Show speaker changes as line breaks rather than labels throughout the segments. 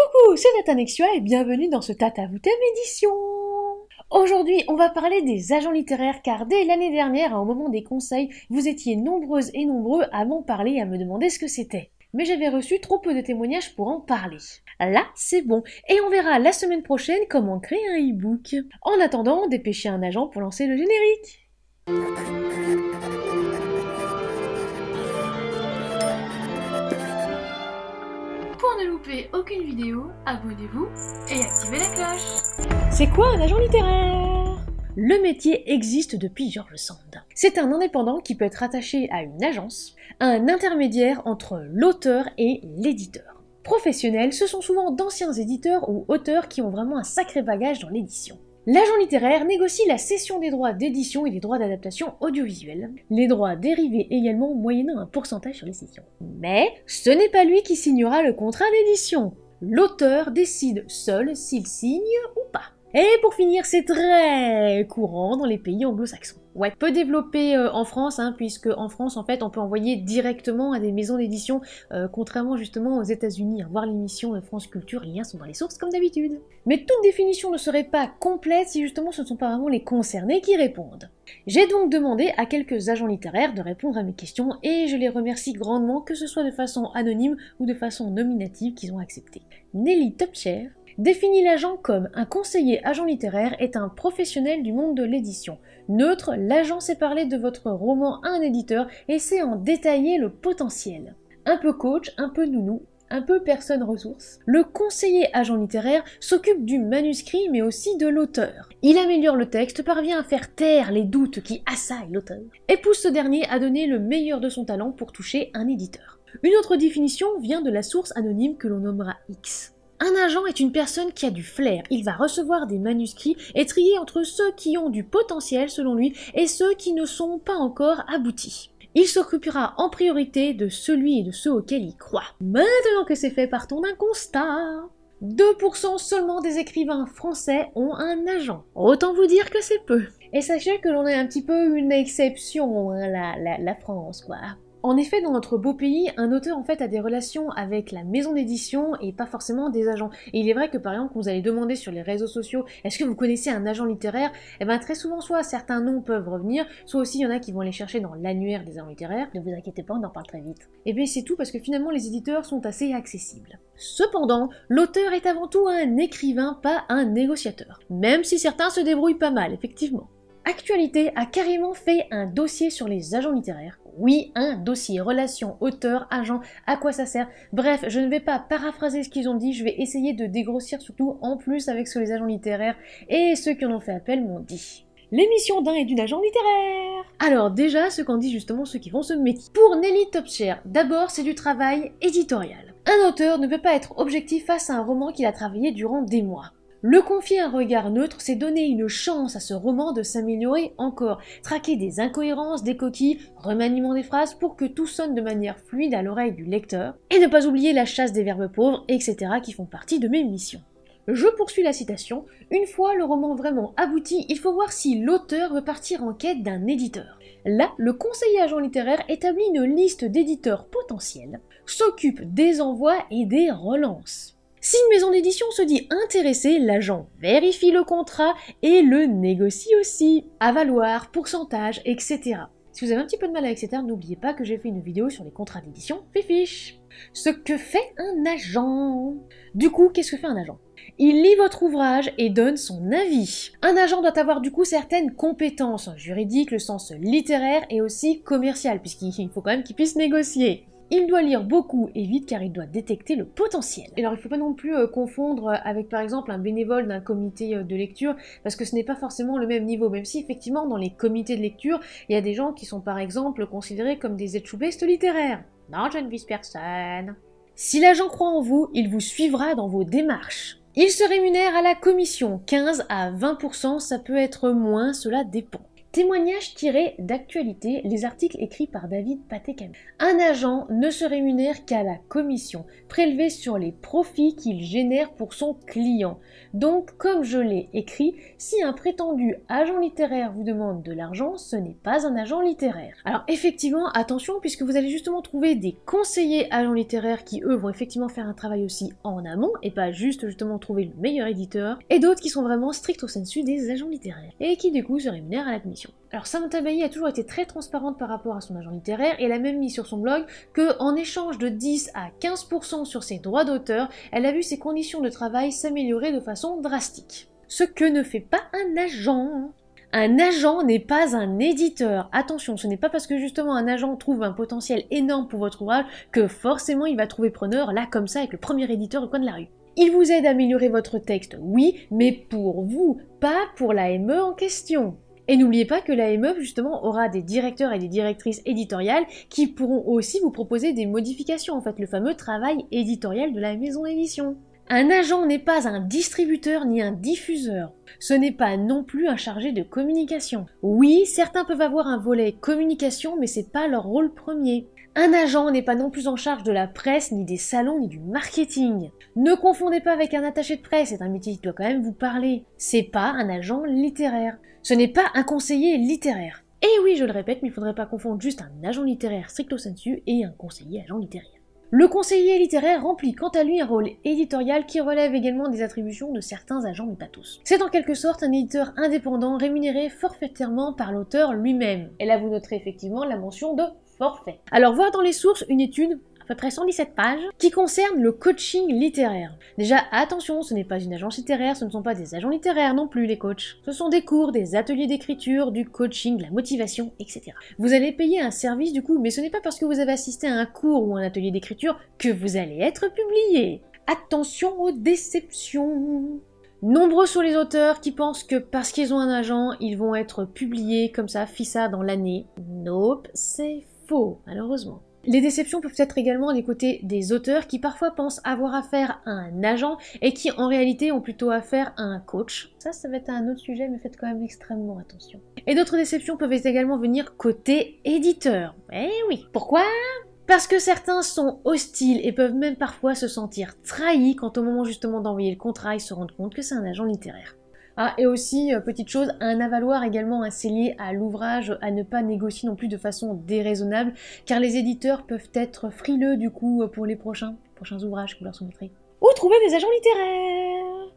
Coucou, c'est Nathan et bienvenue dans ce Tata Vous édition Aujourd'hui, on va parler des agents littéraires car dès l'année dernière, au moment des conseils, vous étiez nombreuses et nombreux à m'en parler et à me demander ce que c'était mais j'avais reçu trop peu de témoignages pour en parler. Là, c'est bon, et on verra la semaine prochaine comment créer un e-book. En attendant, dépêchez un agent pour lancer le générique. ne louper aucune vidéo, abonnez-vous et activez la cloche C'est quoi un agent littéraire le métier existe depuis George Sand. C'est un indépendant qui peut être attaché à une agence, un intermédiaire entre l'auteur et l'éditeur professionnels, ce sont souvent d'anciens éditeurs ou auteurs qui ont vraiment un sacré bagage dans l'édition. L'agent littéraire négocie la cession des droits d'édition et des droits d'adaptation audiovisuelle, les droits dérivés également moyennant un pourcentage sur les cessions. Mais ce n'est pas lui qui signera le contrat d'édition. L'auteur décide seul s'il signe ou pas. Et pour finir, c'est très courant dans les pays anglo-saxons. Ouais, peu développé euh, en France, hein, puisque en France, en fait, on peut envoyer directement à des maisons d'édition, euh, contrairement justement aux États-Unis. voir l'émission France Culture, les liens sont dans les sources comme d'habitude. Mais toute définition ne serait pas complète si justement ce sont pas vraiment les concernés qui répondent. J'ai donc demandé à quelques agents littéraires de répondre à mes questions et je les remercie grandement, que ce soit de façon anonyme ou de façon nominative, qu'ils ont accepté. Nelly Topcher définit l'agent comme un conseiller agent littéraire est un professionnel du monde de l'édition. Neutre, l'agent sait parler de votre roman à un éditeur et sait en détailler le potentiel. Un peu coach, un peu nounou, un peu personne ressource. Le conseiller agent littéraire s'occupe du manuscrit mais aussi de l'auteur. Il améliore le texte, parvient à faire taire les doutes qui assaillent l'auteur et pousse ce dernier à donner le meilleur de son talent pour toucher un éditeur. Une autre définition vient de la source anonyme que l'on nommera X. Un agent est une personne qui a du flair. Il va recevoir des manuscrits et trier entre ceux qui ont du potentiel, selon lui, et ceux qui ne sont pas encore aboutis. Il s'occupera en priorité de celui et de ceux auxquels il croit. Maintenant que c'est fait, partons d'un constat. 2% seulement des écrivains français ont un agent. Autant vous dire que c'est peu. Et sachez que l'on est un petit peu une exception, hein, la France, quoi. En effet, dans notre beau pays, un auteur en fait a des relations avec la maison d'édition et pas forcément des agents. Et il est vrai que par exemple, quand vous allez demander sur les réseaux sociaux, est-ce que vous connaissez un agent littéraire Eh bien très souvent, soit certains noms peuvent revenir, soit aussi il y en a qui vont les chercher dans l'annuaire des agents littéraires. Ne vous inquiétez pas, on en parle très vite. Et eh bien c'est tout parce que finalement les éditeurs sont assez accessibles. Cependant, l'auteur est avant tout un écrivain, pas un négociateur. Même si certains se débrouillent pas mal, effectivement. Actualité a carrément fait un dossier sur les agents littéraires. Oui, un dossier, Relations, auteur, agent, à quoi ça sert. Bref, je ne vais pas paraphraser ce qu'ils ont dit, je vais essayer de dégrossir surtout en plus avec ce que les agents littéraires et ceux qui en ont fait appel m'ont dit l'émission d'un et d'une agent littéraire. Alors déjà, ce qu'en dit justement ceux qui font ce métier. Pour Nelly Topcher, d'abord c'est du travail éditorial. Un auteur ne peut pas être objectif face à un roman qu'il a travaillé durant des mois. Le confier un regard neutre, c'est donner une chance à ce roman de s'améliorer encore, traquer des incohérences, des coquilles, remaniement des phrases pour que tout sonne de manière fluide à l'oreille du lecteur, et ne pas oublier la chasse des verbes pauvres, etc. qui font partie de mes missions. Je poursuis la citation. Une fois le roman vraiment abouti, il faut voir si l'auteur veut partir en quête d'un éditeur. Là, le conseiller agent littéraire établit une liste d'éditeurs potentiels, s'occupe des envois et des relances. Si une maison d'édition se dit intéressée, l'agent vérifie le contrat et le négocie aussi, avaloir, pourcentage, etc. Si vous avez un petit peu de mal avec ces termes, n'oubliez pas que j'ai fait une vidéo sur les contrats d'édition fiche. Ce que fait un agent Du coup, qu'est-ce que fait un agent Il lit votre ouvrage et donne son avis. Un agent doit avoir du coup certaines compétences juridiques, le sens littéraire et aussi commercial, puisqu'il faut quand même qu'il puisse négocier. Il doit lire beaucoup et vite car il doit détecter le potentiel. Alors il ne faut pas non plus euh, confondre euh, avec par exemple un bénévole d'un comité euh, de lecture parce que ce n'est pas forcément le même niveau, même si effectivement dans les comités de lecture, il y a des gens qui sont par exemple considérés comme des échoubestes littéraires. Non, je ne vise personne. Si l'agent croit en vous, il vous suivra dans vos démarches. Il se rémunère à la commission, 15 à 20%, ça peut être moins, cela dépend. Témoignage tiré d'actualité, les articles écrits par David Patekami. Un agent ne se rémunère qu'à la commission, prélevée sur les profits qu'il génère pour son client. Donc, comme je l'ai écrit, si un prétendu agent littéraire vous demande de l'argent, ce n'est pas un agent littéraire. Alors, effectivement, attention, puisque vous allez justement trouver des conseillers agents littéraires qui, eux, vont effectivement faire un travail aussi en amont, et pas juste justement trouver le meilleur éditeur, et d'autres qui sont vraiment stricts au sensu des agents littéraires, et qui du coup se rémunèrent à la commission. Alors Samantha Bailly a toujours été très transparente par rapport à son agent littéraire et elle a même mis sur son blog que, en échange de 10 à 15% sur ses droits d'auteur, elle a vu ses conditions de travail s'améliorer de façon drastique. Ce que ne fait pas un agent. Hein. Un agent n'est pas un éditeur. Attention, ce n'est pas parce que justement un agent trouve un potentiel énorme pour votre ouvrage que forcément il va trouver preneur là comme ça avec le premier éditeur au coin de la rue. Il vous aide à améliorer votre texte, oui, mais pour vous, pas pour la ME en question. Et n'oubliez pas que la émeuve justement aura des directeurs et des directrices éditoriales qui pourront aussi vous proposer des modifications, en fait le fameux travail éditorial de la maison d'édition. Un agent n'est pas un distributeur ni un diffuseur. Ce n'est pas non plus un chargé de communication. Oui, certains peuvent avoir un volet communication, mais c'est pas leur rôle premier. Un agent n'est pas non plus en charge de la presse, ni des salons, ni du marketing. Ne confondez pas avec un attaché de presse, c'est un métier qui doit quand même vous parler. C'est pas un agent littéraire. Ce n'est pas un conseiller littéraire. Et eh oui, je le répète, mais il ne faudrait pas confondre juste un agent littéraire stricto sensu et un conseiller agent littéraire. Le conseiller littéraire remplit quant à lui un rôle éditorial qui relève également des attributions de certains agents, mais pas tous. C'est en quelque sorte un éditeur indépendant rémunéré forfaitairement par l'auteur lui-même. Et là vous noterez effectivement la mention de forfait. Alors voir dans les sources une étude peu près 117 pages, qui concerne le coaching littéraire. Déjà, attention, ce n'est pas une agence littéraire, ce ne sont pas des agents littéraires non plus, les coachs. Ce sont des cours, des ateliers d'écriture, du coaching, de la motivation, etc. Vous allez payer un service du coup, mais ce n'est pas parce que vous avez assisté à un cours ou un atelier d'écriture que vous allez être publié. Attention aux déceptions Nombreux sont les auteurs qui pensent que parce qu'ils ont un agent, ils vont être publiés comme ça, fissa dans l'année. Nope, c'est faux, malheureusement. Les déceptions peuvent être également des côtés des auteurs qui parfois pensent avoir affaire à un agent et qui en réalité ont plutôt affaire à un coach. Ça, ça va être un autre sujet, mais faites quand même extrêmement attention. Et d'autres déceptions peuvent également venir côté éditeur. Eh oui. Pourquoi parce que certains sont hostiles et peuvent même parfois se sentir trahis quand au moment justement d'envoyer le contrat, ils se rendent compte que c'est un agent littéraire. Ah, et aussi, euh, petite chose, un avaloir également assez lié à l'ouvrage à ne pas négocier non plus de façon déraisonnable, car les éditeurs peuvent être frileux du coup euh, pour les prochains, prochains ouvrages que vous leur soumettrez. Où trouver des agents littéraires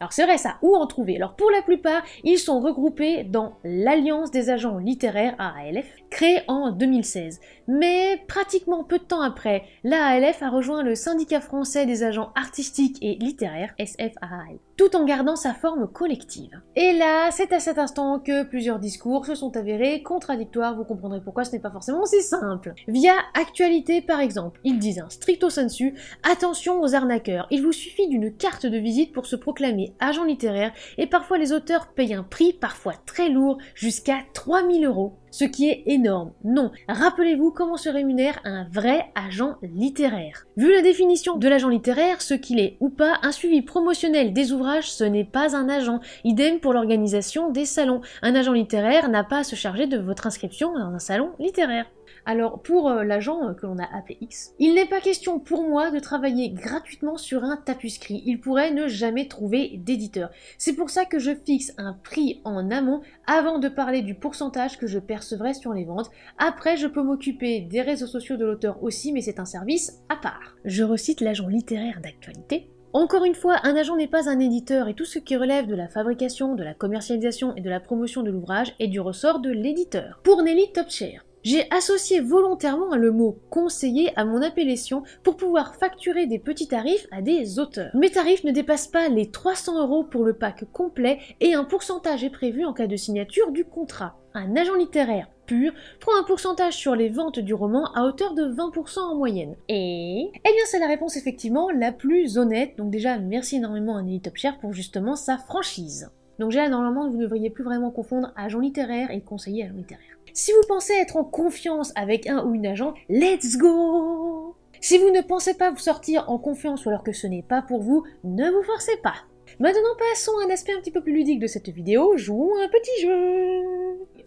alors c'est vrai ça, où en trouver Alors pour la plupart, ils sont regroupés dans l'Alliance des agents littéraires AALF, créée en 2016. Mais pratiquement peu de temps après, l'AALF a rejoint le syndicat français des agents artistiques et littéraires, SFAAL tout en gardant sa forme collective. Et là, c'est à cet instant que plusieurs discours se sont avérés contradictoires, vous comprendrez pourquoi ce n'est pas forcément si simple. Via Actualité par exemple, ils disent un stricto sensu, attention aux arnaqueurs, il vous suffit d'une carte de visite pour se proclamer agent littéraire et parfois les auteurs payent un prix, parfois très lourd, jusqu'à 3000 euros ce qui est énorme. Non, rappelez-vous comment se rémunère un vrai agent littéraire. Vu la définition de l'agent littéraire, ce qu'il est ou pas, un suivi promotionnel des ouvrages, ce n'est pas un agent. Idem pour l'organisation des salons. Un agent littéraire n'a pas à se charger de votre inscription dans un salon littéraire. Alors pour euh, l'agent euh, que l'on a appelé X, il n'est pas question pour moi de travailler gratuitement sur un tapuscrit. Il pourrait ne jamais trouver d'éditeur. C'est pour ça que je fixe un prix en amont avant de parler du pourcentage que je percevrai sur les ventes. Après, je peux m'occuper des réseaux sociaux de l'auteur aussi, mais c'est un service à part. Je recite l'agent littéraire d'actualité. Encore une fois, un agent n'est pas un éditeur et tout ce qui relève de la fabrication, de la commercialisation et de la promotion de l'ouvrage est du ressort de l'éditeur. Pour Nelly Topshare, j'ai associé volontairement le mot conseiller à mon appellation pour pouvoir facturer des petits tarifs à des auteurs. Mes tarifs ne dépassent pas les 300 euros pour le pack complet et un pourcentage est prévu en cas de signature du contrat. Un agent littéraire pur prend un pourcentage sur les ventes du roman à hauteur de 20% en moyenne. Et Eh bien c'est la réponse effectivement la plus honnête, donc déjà merci énormément à Nelly Topshare pour justement sa franchise. Donc j'ai normalement, vous ne devriez plus vraiment confondre agent littéraire et conseiller agent littéraire. Si vous pensez être en confiance avec un ou une agent, let's go Si vous ne pensez pas vous sortir en confiance alors que ce n'est pas pour vous, ne vous forcez pas Maintenant passons à un aspect un petit peu plus ludique de cette vidéo, jouons un petit jeu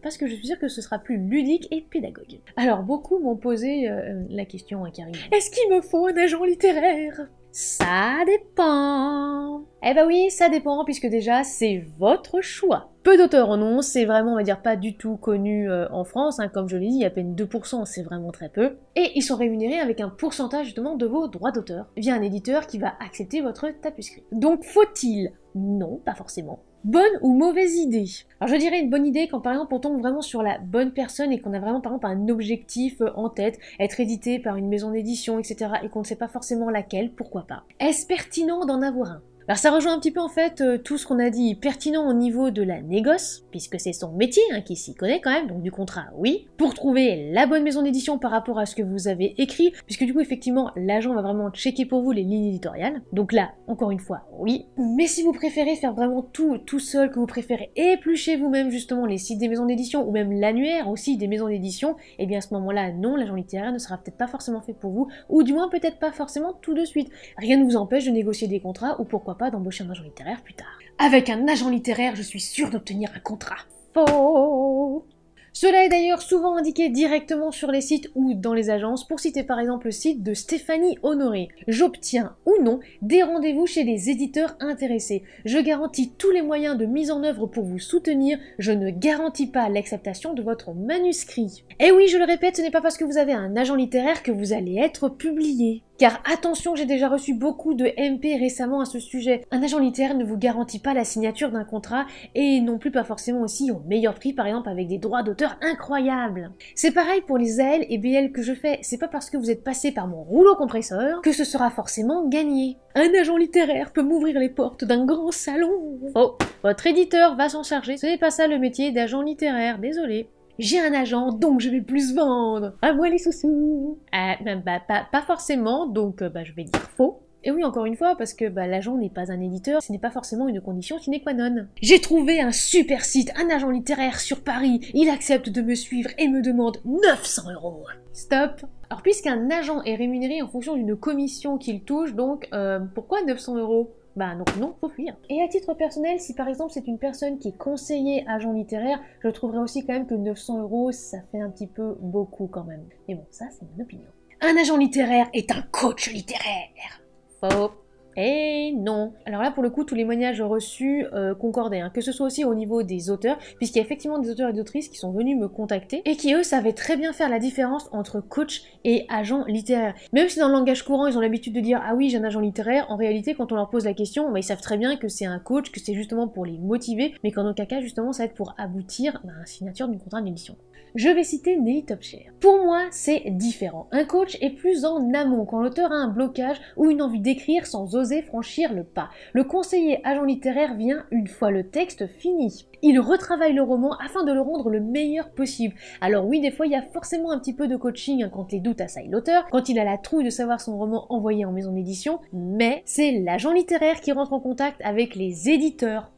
parce que je suis sûre que ce sera plus ludique et pédagogue. Alors beaucoup m'ont posé euh, la question à Karine. Est-ce qu'il me faut un agent littéraire ça dépend. Eh ben oui, ça dépend, puisque déjà, c'est votre choix. Peu d'auteurs en ont, c'est vraiment, on va dire, pas du tout connu euh, en France, hein. comme je l'ai dit, à peine 2%, c'est vraiment très peu. Et ils sont rémunérés avec un pourcentage justement de vos droits d'auteur, via un éditeur qui va accepter votre tapuscrit. Donc faut-il Non, pas forcément bonne ou mauvaise idée Alors je dirais une bonne idée quand par exemple on tombe vraiment sur la bonne personne et qu'on a vraiment par exemple un objectif euh, en tête, être édité par une maison d'édition, etc. et qu'on ne sait pas forcément laquelle, pourquoi pas. Est-ce pertinent d'en avoir un alors ça rejoint un petit peu en fait euh, tout ce qu'on a dit pertinent au niveau de la négoce, puisque c'est son métier hein, qui s'y connaît quand même, donc du contrat oui, pour trouver la bonne maison d'édition par rapport à ce que vous avez écrit, puisque du coup effectivement l'agent va vraiment checker pour vous les lignes éditoriales. Donc là, encore une fois, oui. Mais si vous préférez faire vraiment tout tout seul, que vous préférez éplucher vous-même justement les sites des maisons d'édition ou même l'annuaire aussi des maisons d'édition, et eh bien à ce moment-là non, l'agent littéraire ne sera peut-être pas forcément fait pour vous, ou du moins peut-être pas forcément tout de suite. Rien ne vous empêche de négocier des contrats ou pourquoi pas d'embaucher un agent littéraire plus tard. Avec un agent littéraire, je suis sûre d'obtenir un contrat. Faux cela est d'ailleurs souvent indiqué directement sur les sites ou dans les agences, pour citer par exemple le site de Stéphanie Honoré. J'obtiens ou non des rendez-vous chez les éditeurs intéressés. Je garantis tous les moyens de mise en œuvre pour vous soutenir, je ne garantis pas l'acceptation de votre manuscrit. Et oui, je le répète, ce n'est pas parce que vous avez un agent littéraire que vous allez être publié. Car attention, j'ai déjà reçu beaucoup de MP récemment à ce sujet. Un agent littéraire ne vous garantit pas la signature d'un contrat et non plus pas forcément aussi au meilleur prix, par exemple avec des droits d'auteur incroyables. C'est pareil pour les AL et BL que je fais. C'est pas parce que vous êtes passé par mon rouleau compresseur que ce sera forcément gagné. Un agent littéraire peut m'ouvrir les portes d'un grand salon. Oh, votre éditeur va s'en charger. Ce n'est pas ça le métier d'agent littéraire, désolé j'ai un agent, donc je vais plus vendre. À moi les sous-sous. Ah, bah, pas, forcément, donc euh, bah, je vais dire faux. Et oui, encore une fois, parce que bah, l'agent n'est pas un éditeur, ce n'est pas forcément une condition sine qua non. J'ai trouvé un super site, un agent littéraire sur Paris, il accepte de me suivre et me demande 900 euros. Stop Alors puisqu'un agent est rémunéré en fonction d'une commission qu'il touche, donc euh, pourquoi 900 euros bah non, non, faut fuir. Et à titre personnel, si par exemple c'est une personne qui est conseillée agent littéraire, je trouverais aussi quand même que 900 euros, ça fait un petit peu beaucoup quand même. Mais bon, ça c'est mon opinion. Un agent littéraire est un coach littéraire. Faux. Eh non Alors là, pour le coup, tous les témoignages reçus euh, concordaient, hein. que ce soit aussi au niveau des auteurs, puisqu'il y a effectivement des auteurs et autrices qui sont venus me contacter et qui, eux, savaient très bien faire la différence entre coach et agent littéraire. Même si dans le langage courant, ils ont l'habitude de dire « Ah oui, j'ai un agent littéraire », en réalité, quand on leur pose la question, bah, ils savent très bien que c'est un coach, que c'est justement pour les motiver, mais qu'en aucun cas, justement, ça va être pour aboutir à la signature d'une contrat d'émission je vais citer Nelly Topcher. Pour moi, c'est différent. Un coach est plus en amont quand l'auteur a un blocage ou une envie d'écrire sans oser franchir le pas. Le conseiller agent littéraire vient une fois le texte fini. Il retravaille le roman afin de le rendre le meilleur possible. Alors oui, des fois, il y a forcément un petit peu de coaching hein, quand les doutes assaillent l'auteur, quand il a la trouille de savoir son roman envoyé en maison d'édition, mais c'est l'agent littéraire qui rentre en contact avec les éditeurs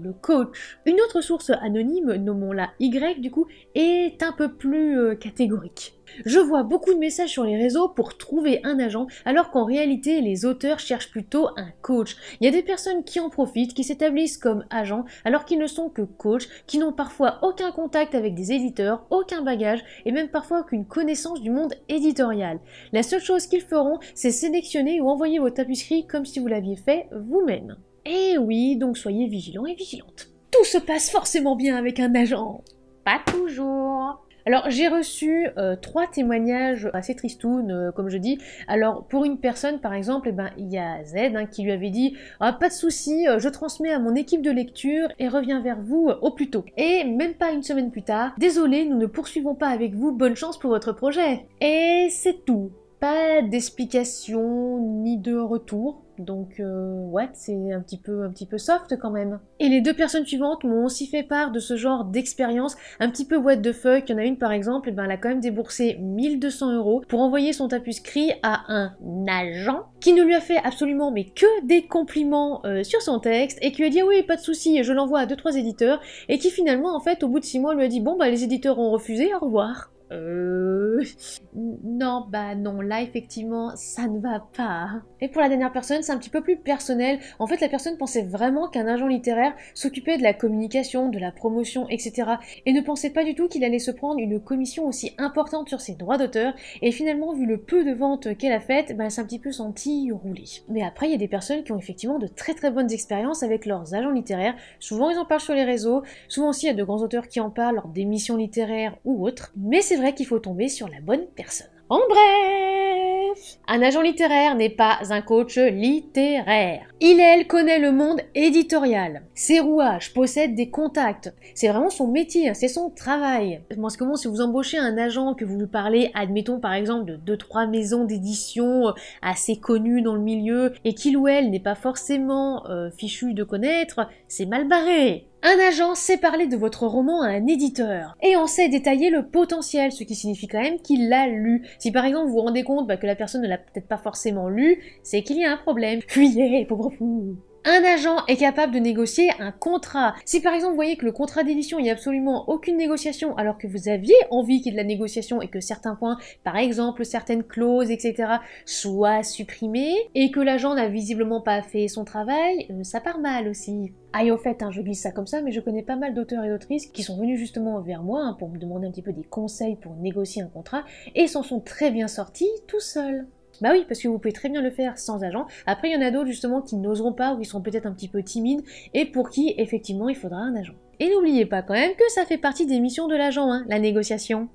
le coach. Une autre source anonyme, nommons-la Y du coup, est un peu plus euh, catégorique. Je vois beaucoup de messages sur les réseaux pour trouver un agent, alors qu'en réalité, les auteurs cherchent plutôt un coach. Il y a des personnes qui en profitent, qui s'établissent comme agents, alors qu'ils ne sont que coachs, qui n'ont parfois aucun contact avec des éditeurs, aucun bagage, et même parfois aucune connaissance du monde éditorial. La seule chose qu'ils feront, c'est sélectionner ou envoyer vos tapisseries comme si vous l'aviez fait vous-même. Eh oui, donc soyez vigilants et vigilantes. Tout se passe forcément bien avec un agent. Pas toujours. Alors j'ai reçu euh, trois témoignages assez tristounes, euh, comme je dis. Alors pour une personne par exemple, eh ben, il y a Z hein, qui lui avait dit ah, pas de souci, euh, je transmets à mon équipe de lecture et reviens vers vous au plus tôt. Et même pas une semaine plus tard, désolé, nous ne poursuivons pas avec vous, bonne chance pour votre projet. Et c'est tout pas d'explication ni de retour. Donc euh, ouais, c'est un petit peu un petit peu soft quand même. Et les deux personnes suivantes m'ont aussi fait part de ce genre d'expérience un petit peu what de fuck. Il y en a une par exemple, eh ben elle a quand même déboursé 1200 euros pour envoyer son tapuscrit à un agent qui ne lui a fait absolument mais que des compliments euh, sur son texte et qui lui a dit ah oui pas de souci, je l'envoie à deux trois éditeurs et qui finalement en fait au bout de six mois lui a dit bon bah les éditeurs ont refusé, au revoir. Euh... Non, bah non, là effectivement, ça ne va pas. Et pour la dernière personne, c'est un petit peu plus personnel. En fait, la personne pensait vraiment qu'un agent littéraire s'occupait de la communication, de la promotion, etc. Et ne pensait pas du tout qu'il allait se prendre une commission aussi importante sur ses droits d'auteur. Et finalement, vu le peu de ventes qu'elle a faites, bah, elle s'est un petit peu sentie rouler. Mais après, il y a des personnes qui ont effectivement de très très bonnes expériences avec leurs agents littéraires. Souvent, ils en parlent sur les réseaux. Souvent aussi, il y a de grands auteurs qui en parlent lors d'émissions littéraires ou autres. Mais c'est vrai qu'il faut tomber sur la bonne personne. En bref, un agent littéraire n'est pas un coach littéraire. Il, elle, connaît le monde éditorial. Ses rouages possèdent des contacts. C'est vraiment son métier, hein, c'est son travail. Parce que bon, si vous embauchez un agent que vous lui parlez, admettons par exemple, de 2-3 maisons d'édition euh, assez connues dans le milieu, et qu'il ou elle n'est pas forcément euh, fichu de connaître, c'est mal barré. Un agent sait parler de votre roman à un éditeur et on sait détailler le potentiel, ce qui signifie quand même qu'il l'a lu. Si par exemple vous vous rendez compte bah, que la personne ne l'a peut-être pas forcément lu, c'est qu'il y a un problème. Fuyez, pauvre fou un agent est capable de négocier un contrat. Si par exemple vous voyez que le contrat d'édition, il n'y a absolument aucune négociation alors que vous aviez envie qu'il y ait de la négociation et que certains points, par exemple certaines clauses, etc., soient supprimés et que l'agent n'a visiblement pas fait son travail, euh, ça part mal aussi. Ah au fait, un hein, je glisse ça comme ça, mais je connais pas mal d'auteurs et d'autrices qui sont venus justement vers moi hein, pour me demander un petit peu des conseils pour négocier un contrat et s'en sont très bien sortis tout seuls. Bah oui, parce que vous pouvez très bien le faire sans agent. Après, il y en a d'autres justement qui n'oseront pas ou qui seront peut-être un petit peu timides et pour qui effectivement il faudra un agent. Et n'oubliez pas quand même que ça fait partie des missions de l'agent, hein, la négociation.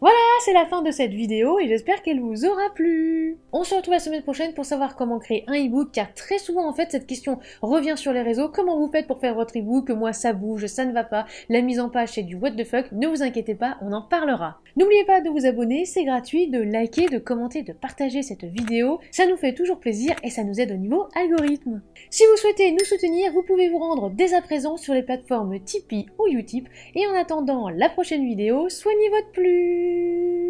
Voilà, c'est la fin de cette vidéo et j'espère qu'elle vous aura plu. On se retrouve la semaine prochaine pour savoir comment créer un e-book car très souvent en fait cette question revient sur les réseaux. Comment vous faites pour faire votre e-book Moi ça bouge, ça ne va pas. La mise en page c'est du what the fuck. Ne vous inquiétez pas, on en parlera. N'oubliez pas de vous abonner, c'est gratuit, de liker, de commenter, de partager cette vidéo. Ça nous fait toujours plaisir et ça nous aide au niveau algorithme. Si vous souhaitez nous soutenir, vous pouvez vous rendre dès à présent sur les plateformes Tipeee ou Utip. Et en attendant la prochaine vidéo, soignez votre plus ti.